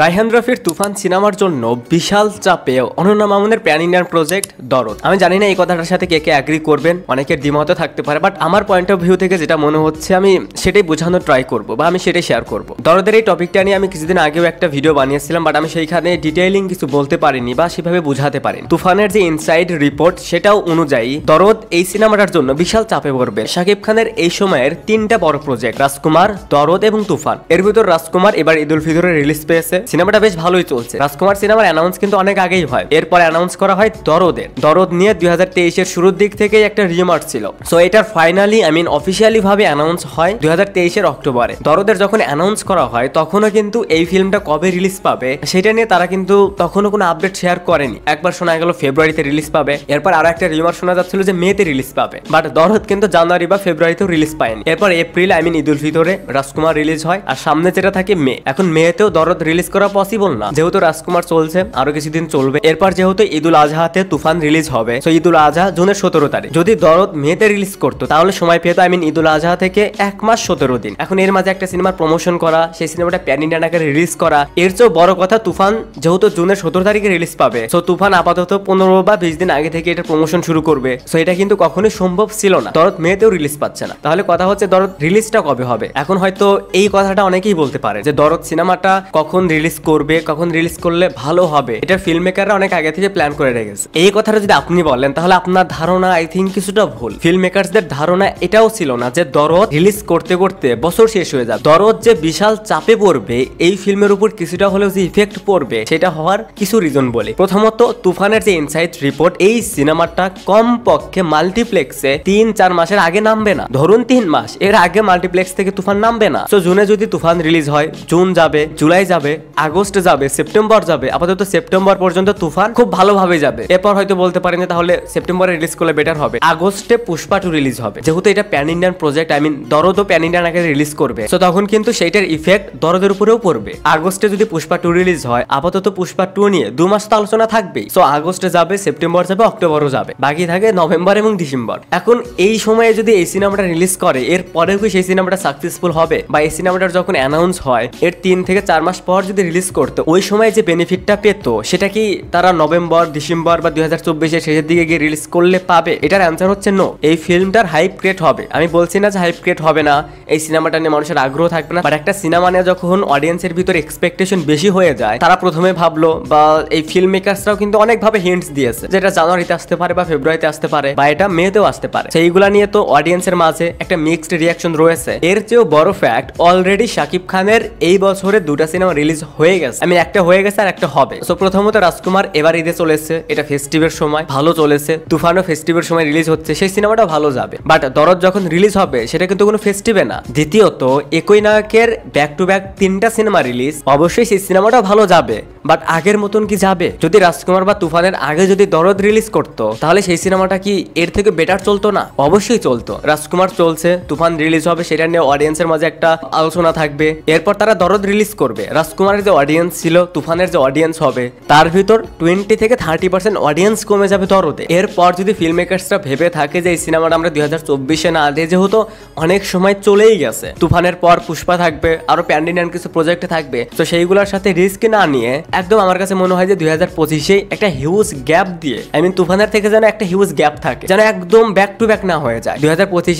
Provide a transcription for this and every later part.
রায়হান রফির তুফান সিনেমার জন্য বিশাল চাপে অনন্যা মামুনের প্যান ইন্ডিয়ান প্রজেক্ট দরদ আমি জানি না এই কথাটার সাথে কে কে অ্যাগ্রি করবেন অনেকের দ্বিমত থাকতে পারে বাট আমার পয়েন্ট অফ ভিউ থেকে যেটা মনে হচ্ছে আমি সেটাই বোঝানোর ট্রাই করব বা আমি সেটাই শেয়ার করব দরদের এই টপিকটা নিয়ে আমি কিছুদিন আগেও একটা ভিডিও বানিয়েছিলাম বাট আমি সেইখানে ডিটেইলিং কিছু বলতে পারিনি বা সেভাবে বোঝাতে পারিনি তুফানের যে ইনসাইড রিপোর্ট সেটাও অনুযায়ী দরদ এই সিনেমাটার জন্য বিশাল চাপে পড়বে শাকিব খানের এই সময়ের তিনটা বড় প্রজেক্ট রাজকুমার দরদ এবং তুফান এর ভিতর রাজকুমার এবার ঈদুল ফিতরে রিলিজ পেয়েছে চলছে সিনেমাটা বেশ ভালোই চলছে রাজকুমার সিনেমার অ্যানাউন্স কিন্তু অনেক আগেই হয় এরপর অ্যানাউন্স করা হয় দরদের দরদ নিয়ে দুই হাজার তেইশের শুরুর দিক থেকেই একটা রিমার্ক ছিল সো এটার ফাইনালি আই মিন অফিসিয়ালি ভাবে অ্যানাউন্স হয় দুই হাজার তেইশের অক্টোবরে দরদের যখন অ্যানাউন্স করা হয় তখনও কিন্তু এই ফিল্মটা কবে রিলিজ পাবে সেটা নিয়ে তারা কিন্তু তখনও কোনো আপডেট শেয়ার করেনি একবার শোনা গেল ফেব্রুয়ারিতে রিলিজ পাবে এরপর আরো একটা রিমার শোনা যাচ্ছিল যে মেতে রিলিজ পাবে বাট দরদ কিন্তু জানুয়ারি বা ফেব্রুয়ারিতেও রিলিজ পায়নি এরপর এপ্রিল আই মিন ঈদ উল ফিতরে রাজকুমার রিলিজ হয় আর সামনে যেটা থাকে মে এখন মেয়েতেও দরদ রিলিজ রিলিজ করা পসিবল না যেহেতু রাজকুমার চলছে আরো কিছুদিন চলবে এরপর যেহেতু ঈদুল আজহাতে তুফান রিলিজ হবে তো ঈদুল আজহা জুনের সতেরো তারিখ যদি দরদ মেতে রিলিজ করতো তাহলে সময় পেতো আই মিন ঈদুল আজহা থেকে এক মাস সতেরো দিন এখন এর মাঝে একটা সিনেমার প্রমোশন করা সেই সিনেমাটা প্যান ইন্ডিয়ান আকারে রিলিজ করা এর চেয়েও বড় কথা তুফান যেহেতু জুনের সতেরো তারিখে রিলিজ পাবে তো তুফান আপাতত পনেরো বা বিশ দিন আগে থেকে এটা প্রমোশন শুরু করবে তো এটা কিন্তু কখনোই সম্ভব ছিল না দরদ মেয়েতেও রিলিজ পাচ্ছে না তাহলে কথা হচ্ছে দরদ রিলিজটা কবে হবে এখন হয়তো এই কথাটা অনেকেই বলতে পারে যে দরদ সিনেমাটা কখন রিলিজ করবে কখন রিলিজ করলে ভালো হবে এটা ফিল্ম মেকাররা অনেক আগে থেকে প্ল্যান করে রেখেছে এই কথাটা যদি আপনি বলেন তাহলে আপনার ধারণা আই থিঙ্ক কিছুটা ভুল ফিল্ম মেকারসদের ধারণা এটাও ছিল না যে দরদ রিলিজ করতে করতে বছর শেষ হয়ে যাবে দরদ যে বিশাল চাপে পড়বে এই ফিল্মের উপর কিছুটা হলেও যে ইফেক্ট পড়বে সেটা হওয়ার কিছু রিজন বলে প্রথমত তুফানের যে ইনসাইট রিপোর্ট এই সিনেমাটা কম পক্ষে মাল্টিপ্লেক্সে তিন চার মাসের আগে নামবে না ধরুন তিন মাস এর আগে মাল্টিপ্লেক্স থেকে তুফান নামবে না তো জুনে যদি তুফান রিলিজ হয় জুন যাবে জুলাই যাবে আগস্টে যাবে সেপ্টেম্বর যাবে আপাতত সেপ্টেম্বর পর্যন্ত তুফান খুব ভালোভাবে যাবে এরপর হয়তো বলতে পারেন যে তাহলে সেপ্টেম্বরে রিলিজ করলে বেটার হবে আগস্টে পুষ্পা টু রিলিজ হবে যেহেতু এটা pan Indian project I mean Dorod pan Indian আগে রিলিজ করবে তো তখন কিন্তু সেইটার ইফেক্ট দরদের উপরেও পড়বে আগস্টে যদি পুষ্পা টু রিলিজ হয় আপাতত পুষ্পা টু নিয়ে দু মাস তো আলোচনা থাকবেই তো আগস্টে যাবে সেপ্টেম্বর যাবে অক্টোবরও যাবে বাকি থাকে নভেম্বর এবং ডিসেম্বর এখন এই সময়ে যদি এই সিনেমাটা রিলিজ করে এর পরেও কি সেই সিনেমাটা সাকসেসফুল হবে বা এই সিনেমাটার যখন অ্যানাউন্স হয় এর তিন থেকে চার মাস পর যদি যদি রিলিজ করতো ওই সময় যে বেনিফিটটা পেত সেটা কি তারা নভেম্বর ডিসেম্বর বা দুই হাজার চব্বিশের শেষের দিকে গিয়ে রিলিজ করলে পাবে এটার অ্যান্সার হচ্ছে নো এই ফিল্মটার হাইপ ক্রিয়েট হবে আমি বলছি না যে হাইপ ক্রিয়েট হবে না এই সিনেমাটা নিয়ে মানুষের আগ্রহ থাকবে না বাট একটা সিনেমা নিয়ে যখন অডিয়েন্সের ভিতরে এক্সপেকটেশন বেশি হয়ে যায় তারা প্রথমে ভাবলো বা এই ফিল্ম মেকার্সরাও কিন্তু অনেকভাবে হিন্টস দিয়েছে যেটা জানুয়ারিতে আসতে পারে বা ফেব্রুয়ারিতে আসতে পারে বা এটা মেতেও আসতে পারে সেইগুলা নিয়ে তো অডিয়েন্সের মাঝে একটা মিক্সড রিয়াকশন রয়েছে এর চেয়েও বড় ফ্যাক্ট অলরেডি শাকিব খানের এই বছরে দুটা সিনেমা রিলিজ হয়ে গেছে আমি একটা হয়ে গেছে আর একটা হবে তো প্রথমত রাজকুমার এবার ঈদে চলেছে এটা ফেস্টিভের সময় ভালো চলেছে তুফানও ফেস্টিভের সময় রিলিজ হচ্ছে সেই সিনেমাটা ভালো যাবে বাট দরদ যখন রিলিজ হবে সেটা কিন্তু কোনো ফেস্টিভে না দ্বিতীয়ত একই নায়কের ব্যাক টু ব্যাক তিনটা সিনেমা রিলিজ অবশ্যই সেই সিনেমাটা ভালো যাবে বাট আগের মতন কি যাবে যদি রাজকুমার বা তুফানের আগে যদি দরদ রিলিজ করতো তাহলে সেই সিনেমাটা কি এর থেকে বেটার চলতো না অবশ্যই চলতো রাজকুমার চলছে তুফান রিলিজ হবে সেটা নিয়ে অডিয়েন্সের মাঝে একটা আলোচনা থাকবে এরপর তারা দরদ রিলিজ করবে রাজকুমারের যে অডিয়েন্স ছিল তুফানের যে অডিয়েন্স হবে তার ভিতর টোয়েন্টি থেকে থার্টি পার্সেন্ট অডিয়েন্স কমে যাবে দরদে এরপর যদি ফিল্ম মেকার্সরা ভেবে থাকে যে এই সিনেমাটা আমরা দুই হাজার চব্বিশে না দিয়ে যেহেতু অনেক সময় চলেই গেছে তুফানের পর পুষ্পা থাকবে আরো প্যান্ডিনিয়ান কিছু প্রজেক্ট থাকবে তো সেইগুলোর সাথে রিস্ক না নিয়ে একদম আমার কাছে মনে হয় যে দুই হাজার পঁচিশে একটা হিউজ গ্যাপ দিয়ে আই মিন তুফানের থেকে যেন একটা হিউজ গ্যাপ থাকে যেন একদম ব্যাক টু ব্যাক না হয়ে যায় দুই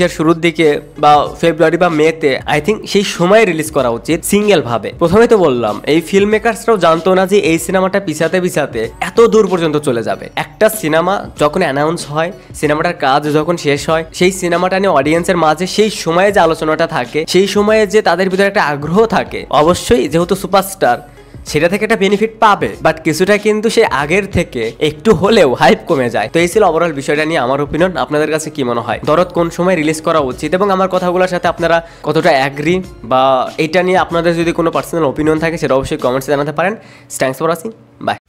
এর শুরুর দিকে বা ফেব্রুয়ারি বা মেতে আই থিঙ্ক সেই সময় রিলিজ করা উচিত সিঙ্গেল ভাবে প্রথমে তো বললাম এই ফিল্ম মেকার্সরাও জানতো না যে এই সিনেমাটা পিছাতে পিছাতে এত দূর পর্যন্ত চলে যাবে একটা সিনেমা যখন অ্যানাউন্স হয় সিনেমাটার কাজ যখন শেষ হয় সেই সিনেমাটা নিয়ে অডিয়েন্সের মাঝে সেই সময়ে যে আলোচনাটা থাকে সেই সময়ে যে তাদের ভিতরে একটা আগ্রহ থাকে অবশ্যই যেহেতু সুপারস্টার সেটা থেকে একটা বেনিফিট পাবে বাট কিছুটা কিন্তু সে আগের থেকে একটু হলেও হাইপ কমে যায় তো এই ছিল ওভারঅল বিষয়টা নিয়ে আমার ওপিনিয়ন আপনাদের কাছে কি মনে হয় দরদ কোন সময় রিলিজ করা উচিত এবং আমার কথাগুলোর সাথে আপনারা কতটা অ্যাগ্রি বা এটা নিয়ে আপনাদের যদি কোনো পার্সোনাল ওপিনিয়ন থাকে সেটা অবশ্যই কমেন্টসে জানাতে পারেন থ্যাংকস ফর ওয়াচিং বাই